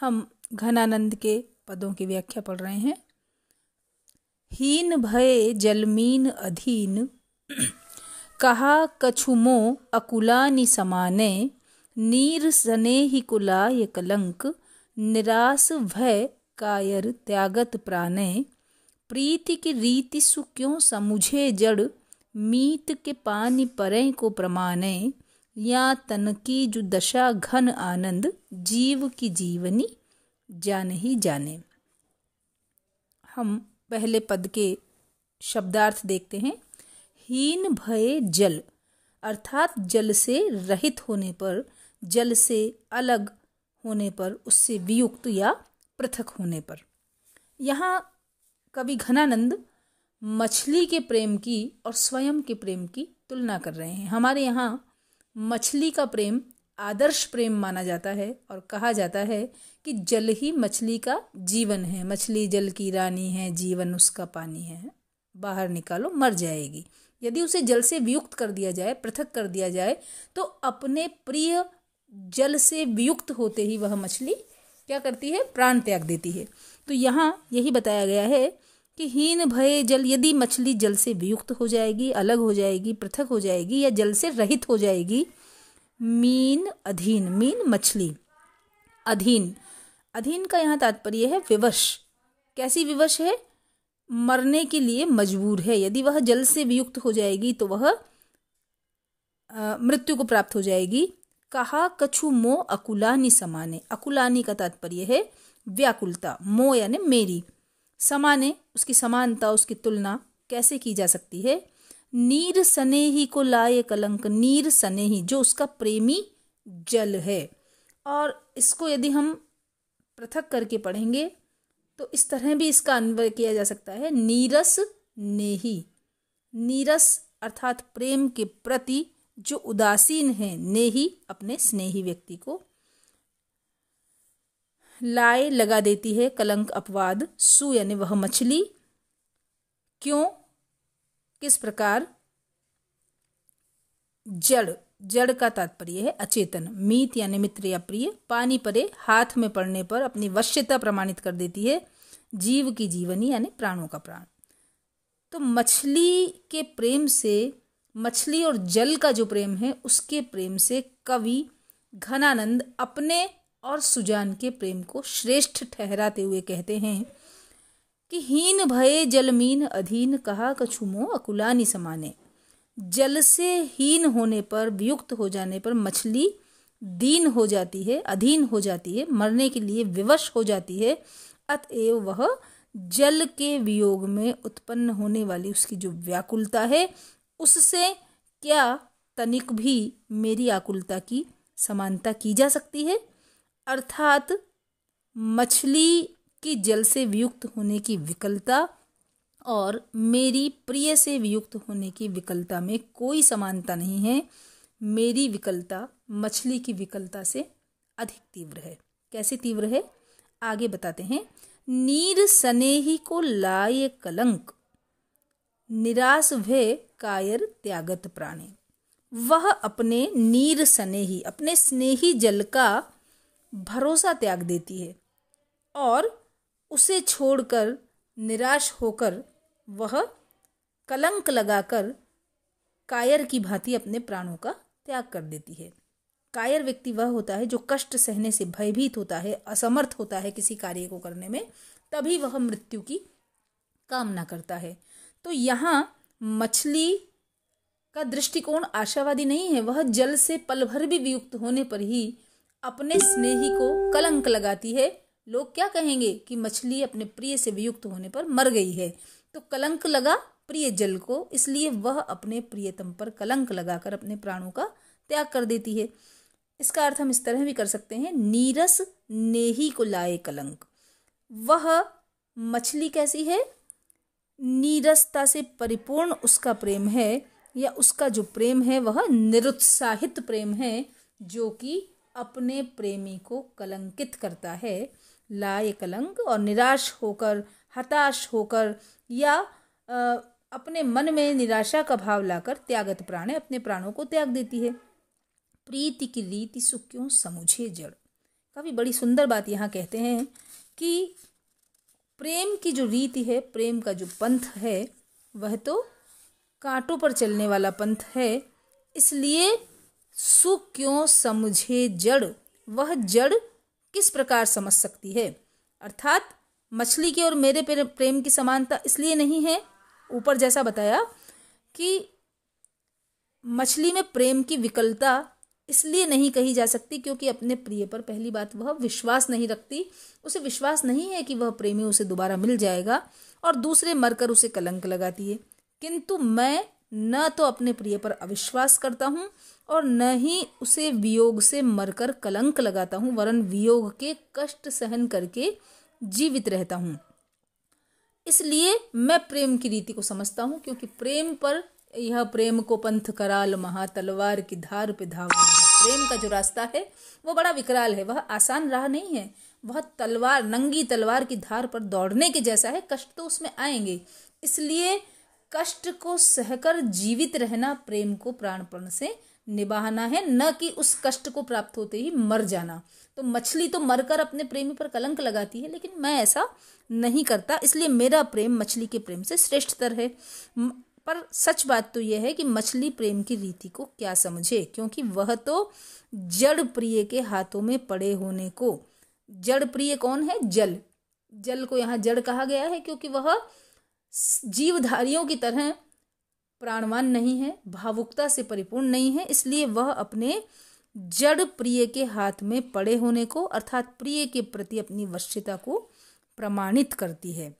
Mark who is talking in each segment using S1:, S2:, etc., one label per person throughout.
S1: हम घनानंद के पदों की व्याख्या पढ़ रहे हैं हीन भय जलमीन अधीन कहा कछुमो नि समाने नीर सने ही कुलाय कलंक निरास भय कायर त्यागत प्राणे प्रीति की रीति सु क्यों समुझे जड़ मीत के पानी परे को प्रमाणे या तन की जो दशा घन आनंद जीव की जीवनी जान ही जाने हम पहले पद के शब्दार्थ देखते हैं हीन भय जल अर्थात जल से रहित होने पर जल से अलग होने पर उससे वियुक्त या पृथक होने पर यहाँ कवि घनानंद मछली के प्रेम की और स्वयं के प्रेम की तुलना कर रहे हैं हमारे यहाँ मछली का प्रेम आदर्श प्रेम माना जाता है और कहा जाता है कि जल ही मछली का जीवन है मछली जल की रानी है जीवन उसका पानी है बाहर निकालो मर जाएगी यदि उसे जल से वियुक्त कर दिया जाए पृथक कर दिया जाए तो अपने प्रिय जल से वियुक्त होते ही वह मछली क्या करती है प्राण त्याग देती है तो यहाँ यही बताया गया है कि हीन भय जल यदि मछली जल से वियुक्त हो जाएगी अलग हो जाएगी पृथक हो जाएगी या जल से रहित हो जाएगी मीन अधीन मीन मछली अधीन अधीन का यहाँ तात्पर्य है विवश कैसी विवश है मरने के लिए मजबूर है यदि वह जल से वियुक्त हो जाएगी तो वह मृत्यु को प्राप्त हो जाएगी कहा कछु मो अकुलानी समाने अकुलानी का तात्पर्य है व्याकुलता मो यानी मेरी समाने उसकी समानता उसकी तुलना कैसे की जा सकती है नीर सने ही को लाए कलंक नीर सने ही जो उसका प्रेमी जल है और इसको यदि हम पृथक करके पढ़ेंगे तो इस तरह भी इसका अन्वय किया जा सकता है नीरस नेही नीरस अर्थात प्रेम के प्रति जो उदासीन है नेही अपने स्नेही व्यक्ति को लाए लगा देती है कलंक अपवाद सु यानी वह मछली क्यों किस प्रकार जड़ जड़ का तात्पर्य है अचेतन मीत यानी मित्र या प्रिय पानी परे हाथ में पड़ने पर अपनी वश्यता प्रमाणित कर देती है जीव की जीवनी यानी प्राणों का प्राण तो मछली के प्रेम से मछली और जल का जो प्रेम है उसके प्रेम से कवि घनानंद अपने और सुजान के प्रेम को श्रेष्ठ ठहराते हुए कहते हैं कि हीन भय जलमीन अधीन कहा कछुमो अकुलानी समाने जल से हीन होने पर वियुक्त हो जाने पर मछली दीन हो जाती है अधीन हो जाती है मरने के लिए विवश हो जाती है अतएव वह जल के वियोग में उत्पन्न होने वाली उसकी जो व्याकुलता है उससे क्या तनिक भी मेरी आकुलता की समानता की जा सकती है अर्थात मछली के जल से वियुक्त होने की विकलता और मेरी प्रिय से वियुक्त होने की विकलता में कोई समानता नहीं है मेरी विकलता मछली की विकलता से अधिक तीव्र है कैसे तीव्र है आगे बताते हैं नीर सनेही को लाए कलंक निराश भय कायर त्यागत प्राणी वह अपने नीर स्नेही अपने स्नेही जल का भरोसा त्याग देती है और उसे छोड़कर निराश होकर वह कलंक लगाकर कायर की भांति अपने प्राणों का त्याग कर देती है कायर व्यक्ति वह होता है जो कष्ट सहने से भयभीत होता है असमर्थ होता है किसी कार्य को करने में तभी वह मृत्यु की कामना करता है तो यहाँ मछली का दृष्टिकोण आशावादी नहीं है वह जल से पल भर भी वियुक्त होने पर ही अपने स्नेही को कलंक लगाती है लोग क्या कहेंगे कि मछली अपने प्रिय से वियुक्त होने पर मर गई है तो कलंक लगा प्रिय जल को इसलिए वह अपने प्रियतम पर कलंक लगाकर अपने प्राणों का त्याग कर देती है इसका अर्थ हम इस तरह भी कर सकते हैं नीरस नेही को लाए कलंक वह मछली कैसी है नीरसता से परिपूर्ण उसका प्रेम है या उसका जो प्रेम है वह निरुत्साहित प्रेम है जो कि अपने प्रेमी को कलंकित करता है लाए कलंक और निराश होकर हताश होकर या आ, अपने मन में निराशा का भाव लाकर त्यागत प्राणे अपने प्राणों को त्याग देती है प्रीति की रीति सुख क्यों समझे जड़ काफ़ी बड़ी सुंदर बात यहाँ कहते हैं कि प्रेम की जो रीति है प्रेम का जो पंथ है वह तो कांटों पर चलने वाला पंथ है इसलिए सु क्यों समझे जड़ वह जड़ किस प्रकार समझ सकती है अर्थात मछली के और मेरे प्रेम की समानता इसलिए नहीं है ऊपर जैसा बताया कि मछली में प्रेम की विकलता इसलिए नहीं कही जा सकती क्योंकि अपने प्रिय पर पहली बात वह विश्वास नहीं रखती उसे विश्वास नहीं है कि वह प्रेमी उसे दोबारा मिल जाएगा और दूसरे मरकर उसे कलंक लगाती है किंतु मैं न तो अपने प्रिय पर अविश्वास करता हूँ और न ही उसे वियोग से मरकर कलंक लगाता हूँ वरन वियोग के कष्ट सहन करके जीवित रहता हूँ इसलिए मैं प्रेम की रीति को समझता हूँ क्योंकि प्रेम पर यह प्रेम को पंथ कराल महा तलवार की धार पे धावा प्रेम का जो रास्ता है वो बड़ा विकराल है वह आसान राह नहीं है वह तलवार नंगी तलवार की धार पर दौड़ने के जैसा है कष्ट तो उसमें आएंगे इसलिए कष्ट को सहकर जीवित रहना प्रेम को प्राणपण से निभाना है न कि उस कष्ट को प्राप्त होते ही मर जाना तो मछली तो मरकर अपने प्रेमी पर कलंक लगाती है लेकिन मैं ऐसा नहीं करता इसलिए मेरा प्रेम मछली के प्रेम से श्रेष्ठतर है पर सच बात तो यह है कि मछली प्रेम की रीति को क्या समझे क्योंकि वह तो जड़ प्रिय के हाथों में पड़े होने को जड़ प्रिय कौन है जल जल को यहाँ जड़ कहा गया है क्योंकि वह जीवधारियों की तरह प्राणवान नहीं है भावुकता से परिपूर्ण नहीं है इसलिए वह अपने जड़ प्रिय के हाथ में पड़े होने को अर्थात प्रिय के प्रति अपनी वश्यता को प्रमाणित करती है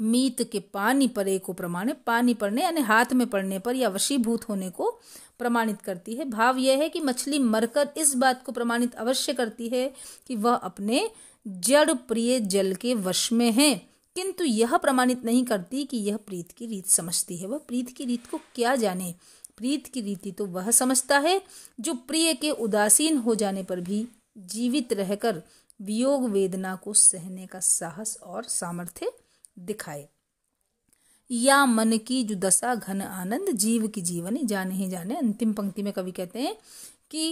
S1: मीत के पानी परे को प्रमाण पानी पड़ने यानी हाथ में पड़ने पर या वशीभूत होने को प्रमाणित करती है भाव यह है कि मछली मरकर इस बात को प्रमाणित अवश्य करती है कि वह अपने जड़ प्रिय जल के वश में है किंतु यह प्रमाणित नहीं करती कि यह प्रीत की रीत समझती है वह प्रीत की रीत को क्या जाने प्रीत की रीति तो वह समझता है जो प्रिय के उदासीन हो जाने पर भी जीवित रहकर वियोग वेदना को सहने का साहस और सामर्थ्य दिखाए या मन की जो दशा घन आनंद जीव की जीवन जाने ही जाने अंतिम पंक्ति में कवि कहते हैं कि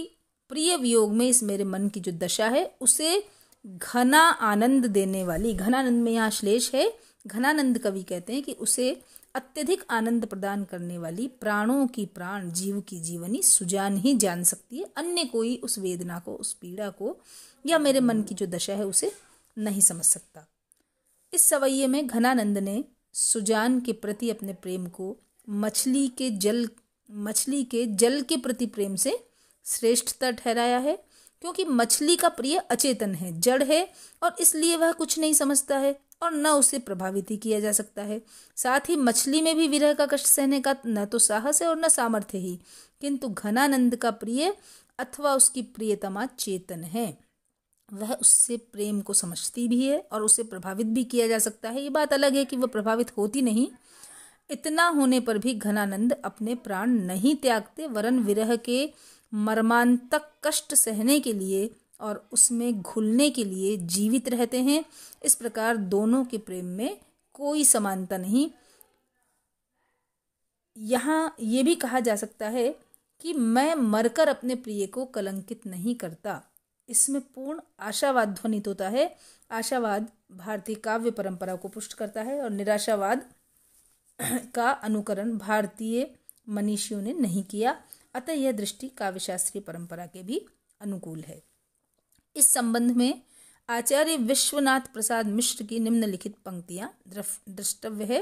S1: प्रिय वियोग में इस मेरे मन की जो दशा है उसे घना आनंद देने वाली घनानंद में यहाँ श्लेष है घनानंद कवि कहते हैं कि उसे अत्यधिक आनंद प्रदान करने वाली प्राणों की प्राण जीव की जीवनी सुजान ही जान सकती है अन्य कोई उस वेदना को उस पीड़ा को या मेरे मन की जो दशा है उसे नहीं समझ सकता इस सवैये में घनानंद ने सुजान के प्रति अपने प्रेम को मछली के जल मछली के जल के प्रति प्रेम से श्रेष्ठता ठहराया है क्योंकि मछली का प्रिय अचेतन है जड़ है और इसलिए वह कुछ नहीं समझता है और न उसे प्रभावित ही किया जा सकता है साथ ही मछली में भी विरह का कष्ट सहने का न तो साहस है और न सामर्थ्य ही किंतु घनानंद का प्रिय अथवा उसकी प्रियतमा चेतन है वह उससे प्रेम को समझती भी है और उसे प्रभावित भी किया जा सकता है ये बात अलग है कि वह प्रभावित होती नहीं इतना होने पर भी घनानंद अपने प्राण नहीं त्यागते वरन विरह के मर्मांतक कष्ट सहने के लिए और उसमें घुलने के लिए जीवित रहते हैं इस प्रकार दोनों के प्रेम में कोई समानता नहीं यहाँ ये भी कहा जा सकता है कि मैं मरकर अपने प्रिय को कलंकित नहीं करता इसमें पूर्ण आशावाद ध्वनित होता है आशावाद भारतीय काव्य परंपरा को पुष्ट करता है और निराशावाद का अनुकरण भारतीय मनीषियों ने नहीं किया अतः यह दृष्टि काव्यशास्त्रीय परंपरा के भी अनुकूल है इस संबंध में आचार्य विश्वनाथ प्रसाद मिश्र की निम्नलिखित पंक्तियां द्रष्टव्य है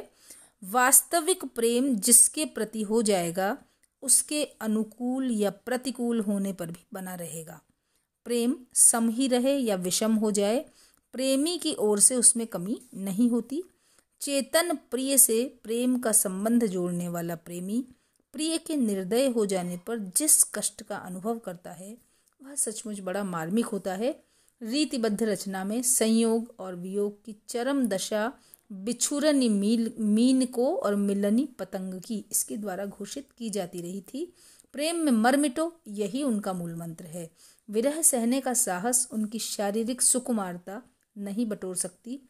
S1: वास्तविक प्रेम जिसके प्रति हो जाएगा उसके अनुकूल या प्रतिकूल होने पर भी बना रहेगा प्रेम सम ही रहे या विषम हो जाए प्रेमी की ओर से उसमें कमी नहीं होती चेतन प्रिय से प्रेम का संबंध जोड़ने वाला प्रेमी प्रिय के निर्दय हो जाने पर जिस कष्ट का अनुभव करता है वह सचमुच बड़ा मार्मिक होता है रीतिबद्ध रचना में संयोग और वियोग की चरम दशा बिछुरनी मील मीन को और मिलनी पतंग की इसके द्वारा घोषित की जाती रही थी प्रेम में मर मिटो यही उनका मूल मंत्र है विरह सहने का साहस उनकी शारीरिक सुकुमारता नहीं बटोर सकती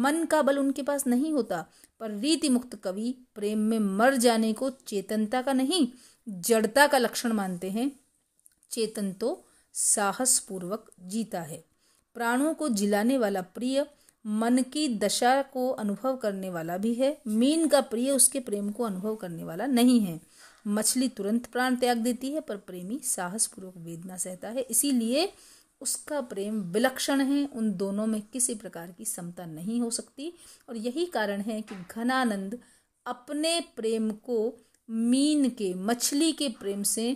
S1: मन का बल उनके पास नहीं होता पर रीति मुक्त कवि प्रेम में मर जाने को चेतनता का नहीं जड़ता का लक्षण मानते हैं चेतन तो साहस पूर्वक जीता है प्राणों को जिलाने वाला प्रिय मन की दशा को अनुभव करने वाला भी है मीन का प्रिय उसके प्रेम को अनुभव करने वाला नहीं है मछली तुरंत प्राण त्याग देती है पर प्रेमी साहसपूर्वक वेदना सहता है इसीलिए उसका प्रेम विलक्षण है उन दोनों में किसी प्रकार की समता नहीं हो सकती और यही कारण है कि घनानंद अपने प्रेम को मीन के मछली के प्रेम से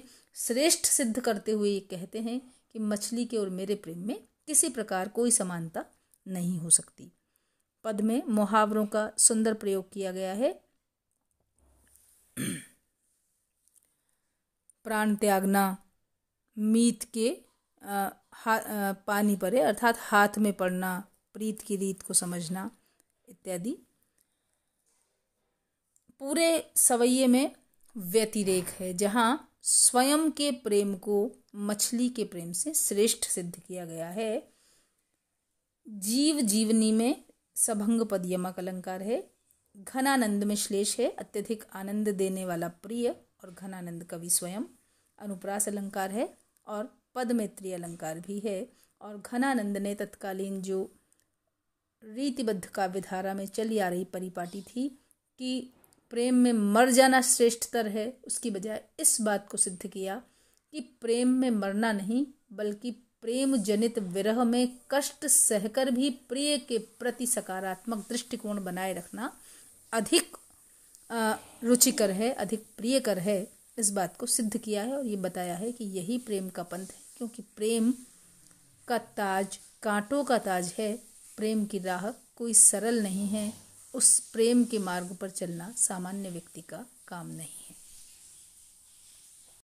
S1: श्रेष्ठ सिद्ध करते हुए ये कहते हैं कि मछली के और मेरे प्रेम में किसी प्रकार कोई समानता नहीं हो सकती पद में मुहावरों का सुंदर प्रयोग किया गया है प्राण त्यागना मीत के आ, हा पानी परे अर्थात हाथ में पड़ना प्रीत की रीत को समझना इत्यादि पूरे सवैये में व्यतिरेक है जहाँ स्वयं के प्रेम को मछली के प्रेम से श्रेष्ठ सिद्ध किया गया है जीव जीवनी में सभंग पद यमक अलंकार है घनानंद में श्लेष है अत्यधिक आनंद देने वाला प्रिय और घनानंद कवि स्वयं अनुप्रास अलंकार है और पदमैत्री अलंकार भी है और घनानंद ने तत्कालीन जो रीतिबद्ध काव्यधारा में चली आ रही परिपाटी थी कि प्रेम में मर जाना श्रेष्ठतर है उसकी बजाय इस बात को सिद्ध किया कि प्रेम में मरना नहीं बल्कि प्रेम जनित विरह में कष्ट सहकर भी प्रिय के प्रति सकारात्मक दृष्टिकोण बनाए रखना अधिक रुचिकर है अधिक प्रियकर है इस बात को सिद्ध किया है और ये बताया है कि यही प्रेम का पंथ है क्योंकि प्रेम का ताज कांटों का ताज है प्रेम की राह कोई सरल नहीं है उस प्रेम के मार्ग पर चलना सामान्य व्यक्ति का काम नहीं